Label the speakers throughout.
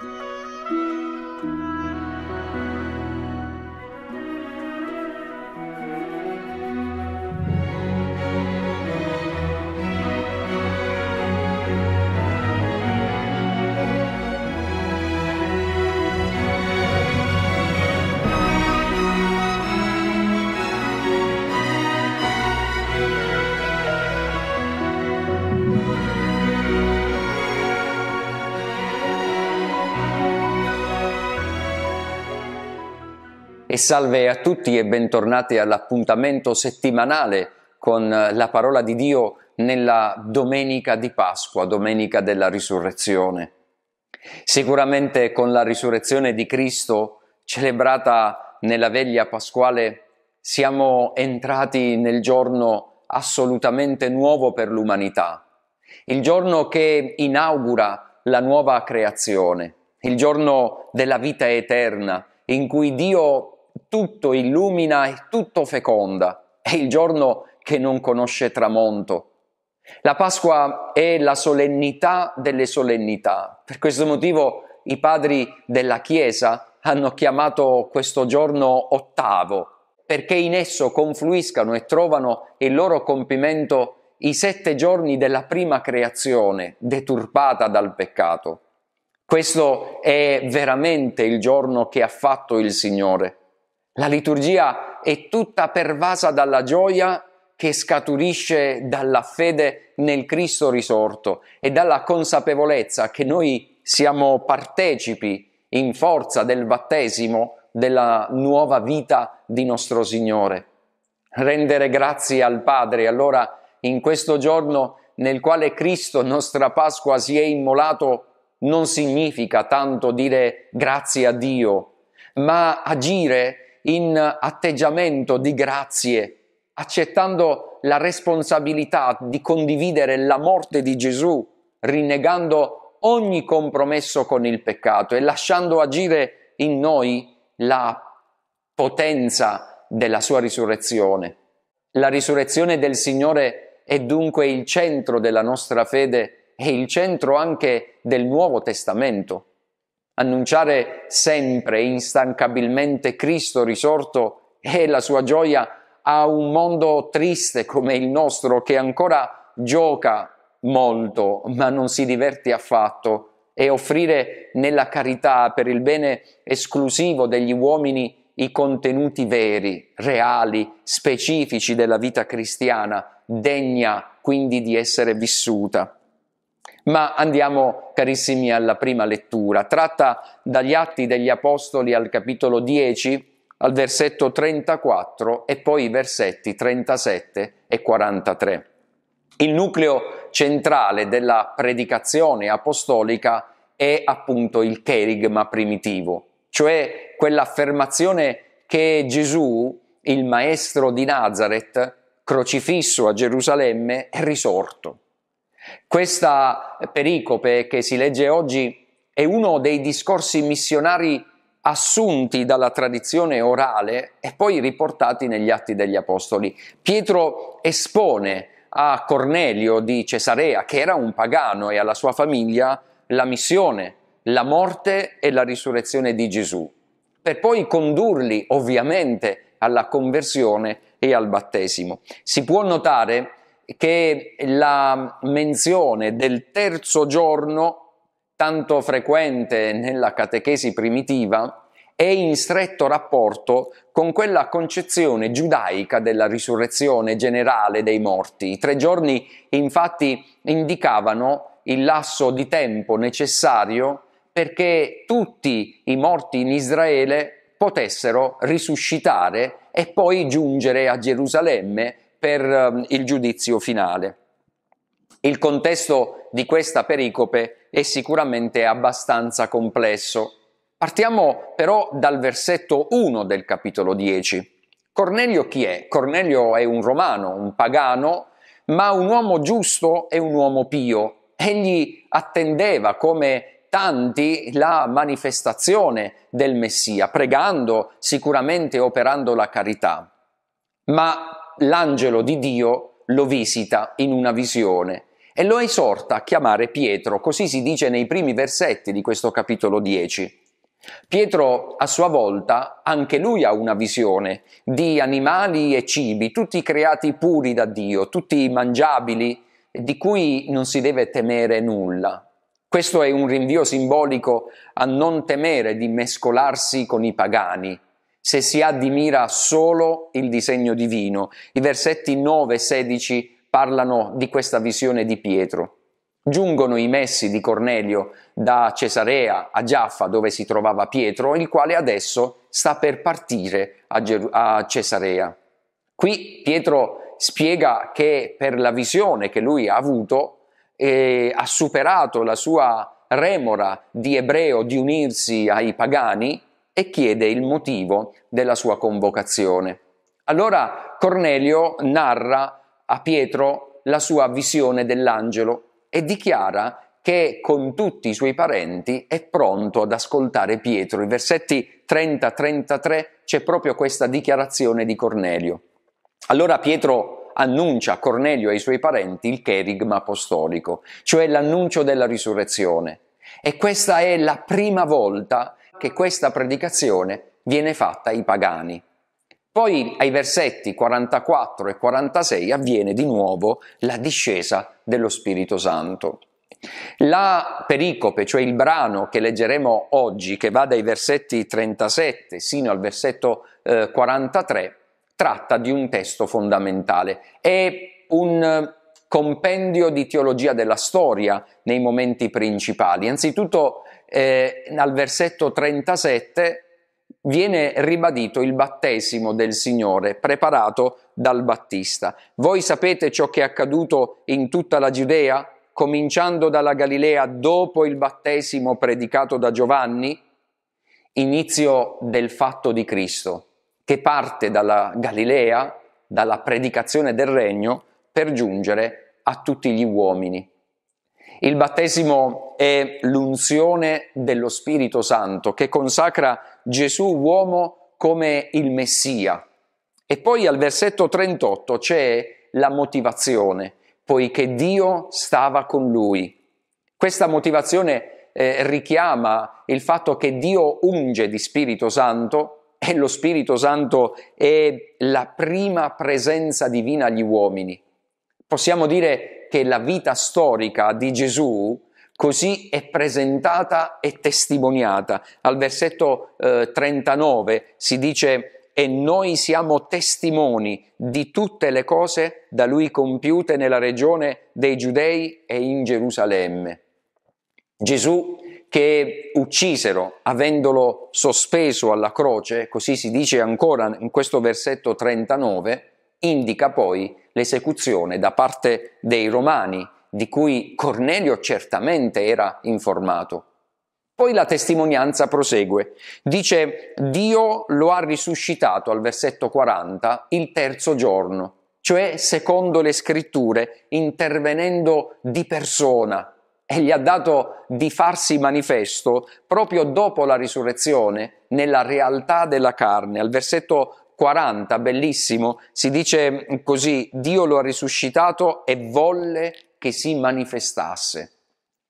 Speaker 1: Thank you. salve a tutti e bentornati all'appuntamento settimanale con eh, la parola di Dio nella domenica di Pasqua, domenica della risurrezione. Sicuramente con la risurrezione di Cristo celebrata nella veglia pasquale siamo entrati nel giorno assolutamente nuovo per l'umanità, il giorno che inaugura la nuova creazione, il giorno della vita eterna in cui Dio tutto illumina e tutto feconda, è il giorno che non conosce tramonto. La Pasqua è la solennità delle solennità, per questo motivo i padri della Chiesa hanno chiamato questo giorno ottavo, perché in esso confluiscano e trovano il loro compimento i sette giorni della prima creazione, deturpata dal peccato. Questo è veramente il giorno che ha fatto il Signore. La liturgia è tutta pervasa dalla gioia che scaturisce dalla fede nel Cristo risorto e dalla consapevolezza che noi siamo partecipi in forza del battesimo della nuova vita di nostro Signore. Rendere grazie al Padre, allora in questo giorno nel quale Cristo, nostra Pasqua, si è immolato, non significa tanto dire grazie a Dio, ma agire in atteggiamento di grazie, accettando la responsabilità di condividere la morte di Gesù, rinnegando ogni compromesso con il peccato e lasciando agire in noi la potenza della sua risurrezione. La risurrezione del Signore è dunque il centro della nostra fede e il centro anche del Nuovo Testamento. Annunciare sempre instancabilmente Cristo risorto e la sua gioia a un mondo triste come il nostro che ancora gioca molto ma non si diverte affatto e offrire nella carità per il bene esclusivo degli uomini i contenuti veri, reali, specifici della vita cristiana, degna quindi di essere vissuta. Ma andiamo, carissimi, alla prima lettura, tratta dagli Atti degli Apostoli al capitolo 10, al versetto 34 e poi i versetti 37 e 43. Il nucleo centrale della predicazione apostolica è appunto il cherigma primitivo, cioè quell'affermazione che Gesù, il maestro di Nazareth, crocifisso a Gerusalemme, è risorto. Questa pericope che si legge oggi è uno dei discorsi missionari assunti dalla tradizione orale e poi riportati negli Atti degli Apostoli. Pietro espone a Cornelio di Cesarea, che era un pagano, e alla sua famiglia la missione, la morte e la risurrezione di Gesù, per poi condurli ovviamente alla conversione e al battesimo. Si può notare che la menzione del terzo giorno, tanto frequente nella catechesi primitiva, è in stretto rapporto con quella concezione giudaica della risurrezione generale dei morti. I tre giorni infatti indicavano il lasso di tempo necessario perché tutti i morti in Israele potessero risuscitare e poi giungere a Gerusalemme per ehm, il giudizio finale. Il contesto di questa pericope è sicuramente abbastanza complesso. Partiamo però dal versetto 1 del capitolo 10. Cornelio chi è? Cornelio è un romano, un pagano, ma un uomo giusto e un uomo pio. Egli attendeva come tanti la manifestazione del Messia, pregando, sicuramente operando la carità. Ma l'angelo di Dio lo visita in una visione e lo esorta a chiamare Pietro, così si dice nei primi versetti di questo capitolo 10. Pietro a sua volta, anche lui ha una visione di animali e cibi, tutti creati puri da Dio, tutti mangiabili, di cui non si deve temere nulla. Questo è un rinvio simbolico a non temere di mescolarsi con i pagani, se si ha di mira solo il disegno divino. I versetti 9 e 16 parlano di questa visione di Pietro. Giungono i messi di Cornelio da Cesarea a Giaffa dove si trovava Pietro, il quale adesso sta per partire a, Ger- a Cesarea. Qui Pietro spiega che per la visione che lui ha avuto eh, ha superato la sua remora di ebreo di unirsi ai pagani e chiede il motivo della sua convocazione. Allora Cornelio narra a Pietro la sua visione dell'angelo e dichiara che con tutti i suoi parenti è pronto ad ascoltare Pietro. I versetti 30-33 c'è proprio questa dichiarazione di Cornelio. Allora Pietro annuncia a Cornelio e ai suoi parenti il cherigma apostolico, cioè l'annuncio della risurrezione. E questa è la prima volta che che questa predicazione viene fatta ai pagani. Poi ai versetti 44 e 46 avviene di nuovo la discesa dello Spirito Santo. La pericope, cioè il brano che leggeremo oggi, che va dai versetti 37 sino al versetto eh, 43, tratta di un testo fondamentale. È un eh, compendio di teologia della storia nei momenti principali. Anzitutto eh, al versetto 37 viene ribadito il battesimo del Signore preparato dal Battista. Voi sapete ciò che è accaduto in tutta la Giudea, cominciando dalla Galilea dopo il battesimo predicato da Giovanni? Inizio del fatto di Cristo, che parte dalla Galilea, dalla predicazione del regno, per giungere a tutti gli uomini. Il battesimo è l'unzione dello Spirito Santo che consacra Gesù uomo come il Messia. E poi al versetto 38 c'è la motivazione, poiché Dio stava con lui. Questa motivazione eh, richiama il fatto che Dio unge di Spirito Santo e lo Spirito Santo è la prima presenza divina agli uomini. Possiamo dire che la vita storica di Gesù così è presentata e testimoniata. Al versetto eh, 39 si dice e noi siamo testimoni di tutte le cose da lui compiute nella regione dei giudei e in Gerusalemme. Gesù che uccisero avendolo sospeso alla croce, così si dice ancora in questo versetto 39, indica poi l'esecuzione da parte dei Romani, di cui Cornelio certamente era informato. Poi la testimonianza prosegue. Dice Dio lo ha risuscitato al versetto 40 il terzo giorno, cioè secondo le scritture, intervenendo di persona e gli ha dato di farsi manifesto proprio dopo la risurrezione nella realtà della carne. Al versetto 40, bellissimo, si dice così, Dio lo ha risuscitato e volle che si manifestasse.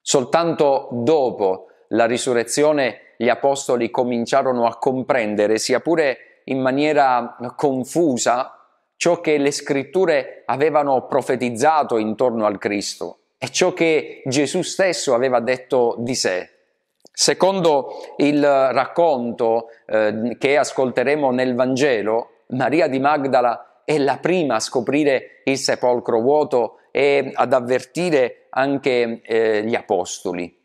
Speaker 1: Soltanto dopo la risurrezione gli apostoli cominciarono a comprendere, sia pure in maniera confusa, ciò che le scritture avevano profetizzato intorno al Cristo e ciò che Gesù stesso aveva detto di sé. Secondo il racconto eh, che ascolteremo nel Vangelo, Maria di Magdala è la prima a scoprire il sepolcro vuoto e ad avvertire anche eh, gli apostoli.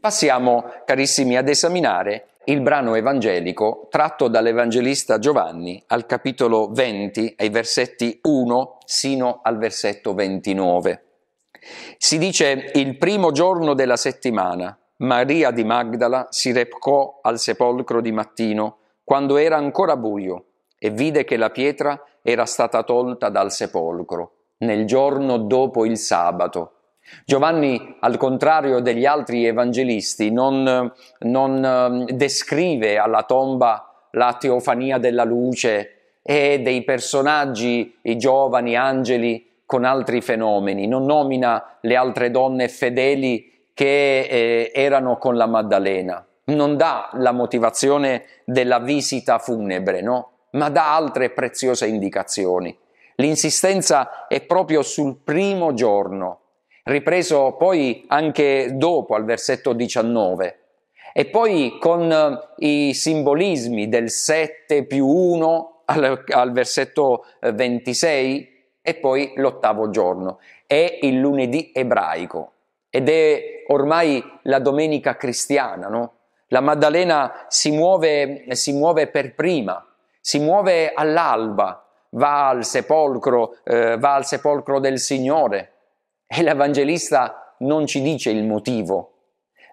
Speaker 1: Passiamo, carissimi, ad esaminare il brano evangelico tratto dall'Evangelista Giovanni al capitolo 20, ai versetti 1 sino al versetto 29. Si dice il primo giorno della settimana Maria di Magdala si recò al sepolcro di mattino, quando era ancora buio, e vide che la pietra era stata tolta dal sepolcro, nel giorno dopo il sabato. Giovanni, al contrario degli altri evangelisti, non, non ehm, descrive alla tomba la teofania della luce e dei personaggi, i giovani angeli, con altri fenomeni, non nomina le altre donne fedeli che eh, erano con la Maddalena. Non dà la motivazione della visita funebre, no? ma dà altre preziose indicazioni. L'insistenza è proprio sul primo giorno, ripreso poi anche dopo al versetto 19. E poi con eh, i simbolismi del 7 più 1 al, al versetto 26 eh, e poi l'ottavo giorno. È il lunedì ebraico, ed è ormai la domenica cristiana, no? La Maddalena si muove, si muove per prima, si muove all'alba, va al sepolcro, eh, va al sepolcro del Signore e l'Evangelista non ci dice il motivo,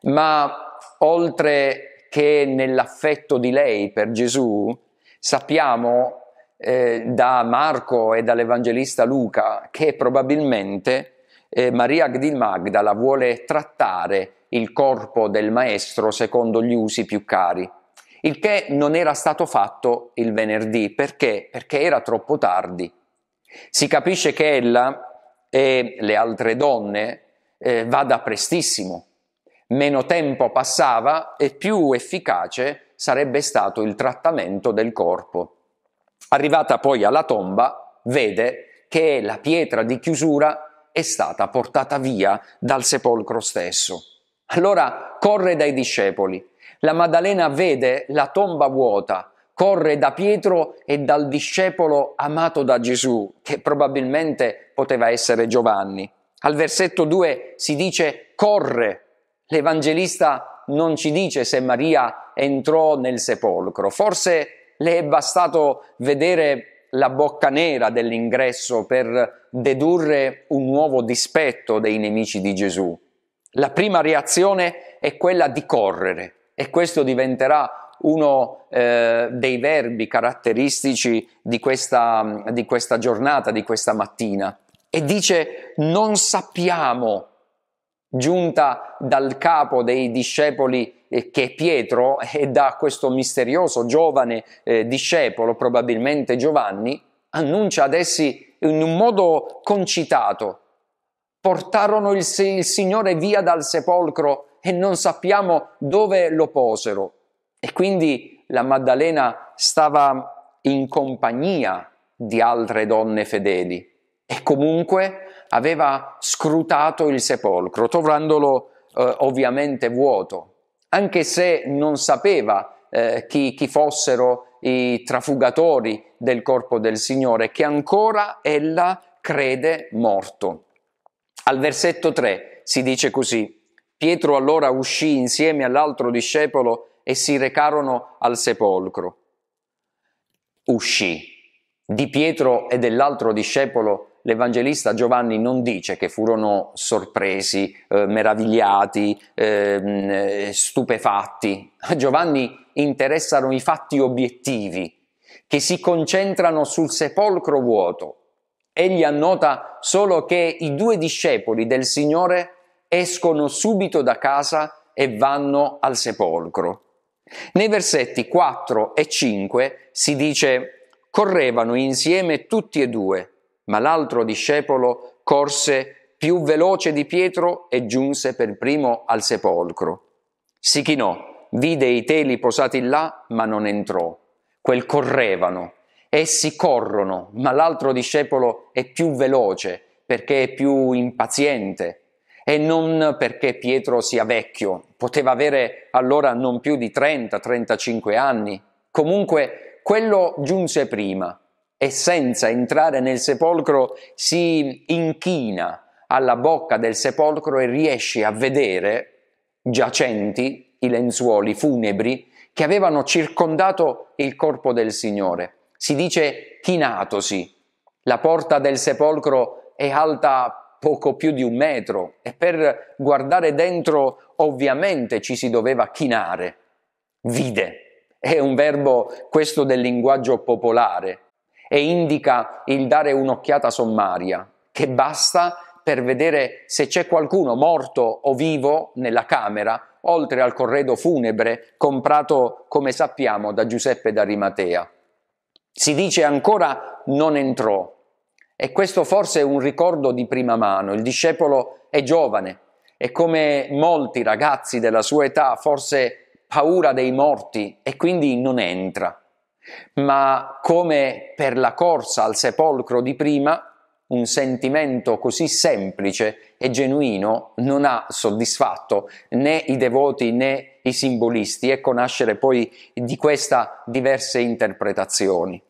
Speaker 1: ma oltre che nell'affetto di lei per Gesù, sappiamo eh, da Marco e dall'Evangelista Luca che probabilmente eh, Maria Gdil Magdala vuole trattare il corpo del maestro secondo gli usi più cari, il che non era stato fatto il venerdì perché? Perché era troppo tardi. Si capisce che ella e le altre donne eh, vada prestissimo. Meno tempo passava e più efficace sarebbe stato il trattamento del corpo. Arrivata poi alla tomba, vede che la pietra di chiusura è stata portata via dal sepolcro stesso. Allora corre dai discepoli. La Maddalena vede la tomba vuota, corre da Pietro e dal discepolo amato da Gesù, che probabilmente poteva essere Giovanni. Al versetto 2 si dice corre. L'Evangelista non ci dice se Maria entrò nel sepolcro. Forse le è bastato vedere la bocca nera dell'ingresso per dedurre un nuovo dispetto dei nemici di Gesù. La prima reazione è quella di correre e questo diventerà uno eh, dei verbi caratteristici di questa, di questa giornata, di questa mattina. E dice non sappiamo giunta dal capo dei discepoli eh, che è Pietro e da questo misterioso giovane eh, discepolo, probabilmente Giovanni, annuncia ad essi in un modo concitato. Portarono il, il Signore via dal sepolcro e non sappiamo dove lo posero. E quindi la Maddalena stava in compagnia di altre donne fedeli e comunque aveva scrutato il sepolcro, trovandolo eh, ovviamente vuoto, anche se non sapeva eh, chi, chi fossero i trafugatori del corpo del Signore, che ancora ella crede morto. Al versetto 3 si dice così, Pietro allora uscì insieme all'altro discepolo e si recarono al sepolcro. Uscì. Di Pietro e dell'altro discepolo l'Evangelista Giovanni non dice che furono sorpresi, eh, meravigliati, ehm, eh, stupefatti. A Giovanni interessano i fatti obiettivi che si concentrano sul sepolcro vuoto. Egli annota solo che i due discepoli del Signore escono subito da casa e vanno al sepolcro. Nei versetti 4 e 5 si dice correvano insieme tutti e due ma l'altro discepolo corse più veloce di Pietro e giunse per primo al sepolcro. Si chinò, vide i teli posati là, ma non entrò. Quel correvano. Essi corrono, ma l'altro discepolo è più veloce perché è più impaziente e non perché Pietro sia vecchio, poteva avere allora non più di 30-35 anni. Comunque quello giunse prima e senza entrare nel sepolcro si inchina alla bocca del sepolcro e riesce a vedere giacenti i lenzuoli funebri che avevano circondato il corpo del Signore. Si dice chinatosi. La porta del sepolcro è alta poco più di un metro e per guardare dentro ovviamente ci si doveva chinare. Vide. È un verbo questo del linguaggio popolare e indica il dare un'occhiata sommaria, che basta per vedere se c'è qualcuno morto o vivo nella camera, oltre al corredo funebre comprato, come sappiamo, da Giuseppe d'Arimatea. Si dice ancora non entrò, e questo forse è un ricordo di prima mano. Il discepolo è giovane e come molti ragazzi della sua età forse paura dei morti e quindi non entra ma come per la corsa al sepolcro di prima, un sentimento così semplice e genuino non ha soddisfatto né i devoti né i simbolisti. Ecco nascere poi di questa diverse interpretazioni.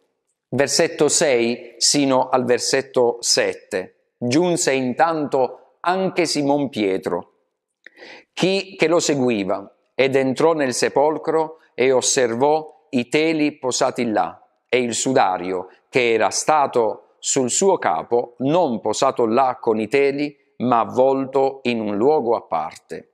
Speaker 1: Versetto 6 sino al versetto 7. Giunse intanto anche Simon Pietro, chi che lo seguiva, ed entrò nel sepolcro e osservò i teli posati là e il sudario che era stato sul suo capo non posato là con i teli, ma avvolto in un luogo a parte.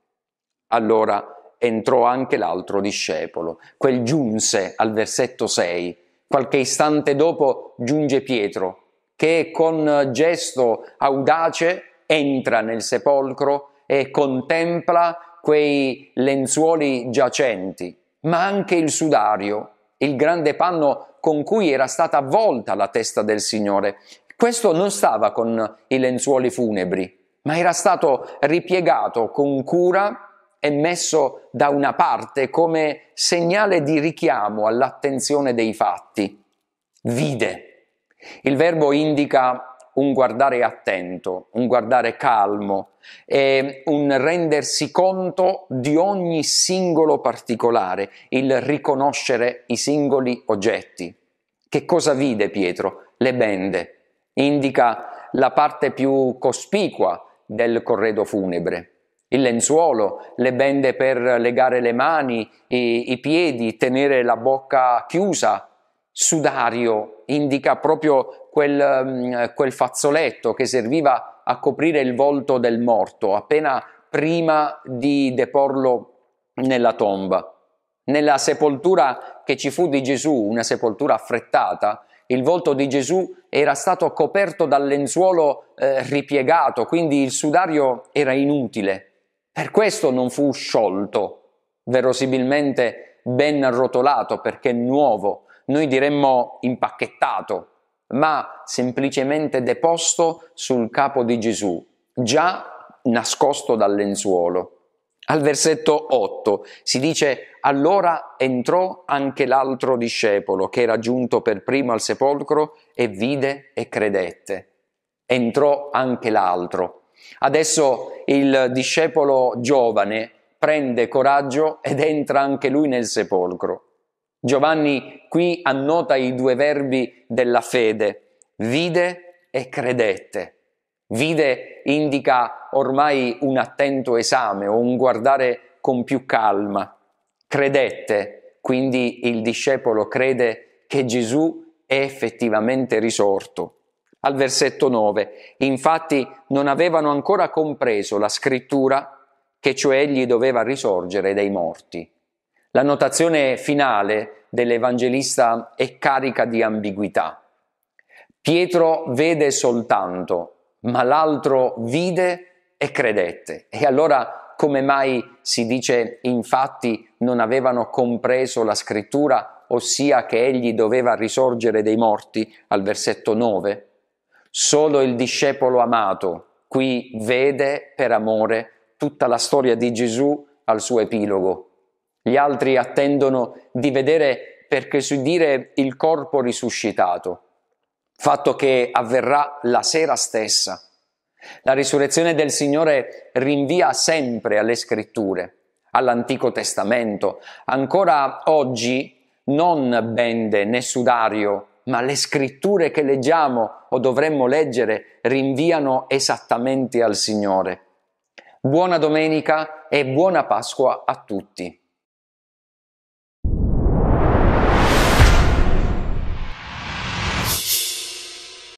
Speaker 1: Allora entrò anche l'altro discepolo. Quel giunse al versetto 6. Qualche istante dopo giunge Pietro, che con gesto audace entra nel sepolcro e contempla quei lenzuoli giacenti ma anche il sudario, il grande panno con cui era stata avvolta la testa del Signore. Questo non stava con i lenzuoli funebri, ma era stato ripiegato con cura e messo da una parte come segnale di richiamo all'attenzione dei fatti. Vide. Il verbo indica un guardare attento, un guardare calmo, un rendersi conto di ogni singolo particolare, il riconoscere i singoli oggetti. Che cosa vide Pietro? Le bende. Indica la parte più cospicua del corredo funebre. Il lenzuolo, le bende per legare le mani, i, i piedi, tenere la bocca chiusa, sudario indica proprio quel, mm, quel fazzoletto che serviva a coprire il volto del morto appena prima di deporlo nella tomba. Nella sepoltura che ci fu di Gesù, una sepoltura affrettata, il volto di Gesù era stato coperto dal lenzuolo eh, ripiegato, quindi il sudario era inutile. Per questo non fu sciolto, verosimilmente ben arrotolato perché nuovo, noi diremmo impacchettato, ma semplicemente deposto sul capo di Gesù, già nascosto dal lenzuolo. Al versetto 8 si dice allora entrò anche l'altro discepolo che era giunto per primo al sepolcro e vide e credette. Entrò anche l'altro. Adesso il discepolo giovane prende coraggio ed entra anche lui nel sepolcro. Giovanni qui annota i due verbi della fede, vide e credette. Vide indica ormai un attento esame o un guardare con più calma. Credette, quindi il discepolo crede che Gesù è effettivamente risorto. Al versetto 9, infatti non avevano ancora compreso la scrittura che cioè egli doveva risorgere dai morti. La notazione finale dell'Evangelista è carica di ambiguità. Pietro vede soltanto, ma l'altro vide e credette. E allora come mai si dice infatti non avevano compreso la scrittura, ossia che egli doveva risorgere dei morti al versetto 9? Solo il discepolo amato qui vede per amore tutta la storia di Gesù al suo epilogo gli altri attendono di vedere perché si dire il corpo risuscitato, fatto che avverrà la sera stessa. La risurrezione del Signore rinvia sempre alle scritture, all'Antico Testamento. Ancora oggi non bende né sudario, ma le scritture che leggiamo o dovremmo leggere rinviano esattamente al Signore. Buona domenica e buona Pasqua a tutti.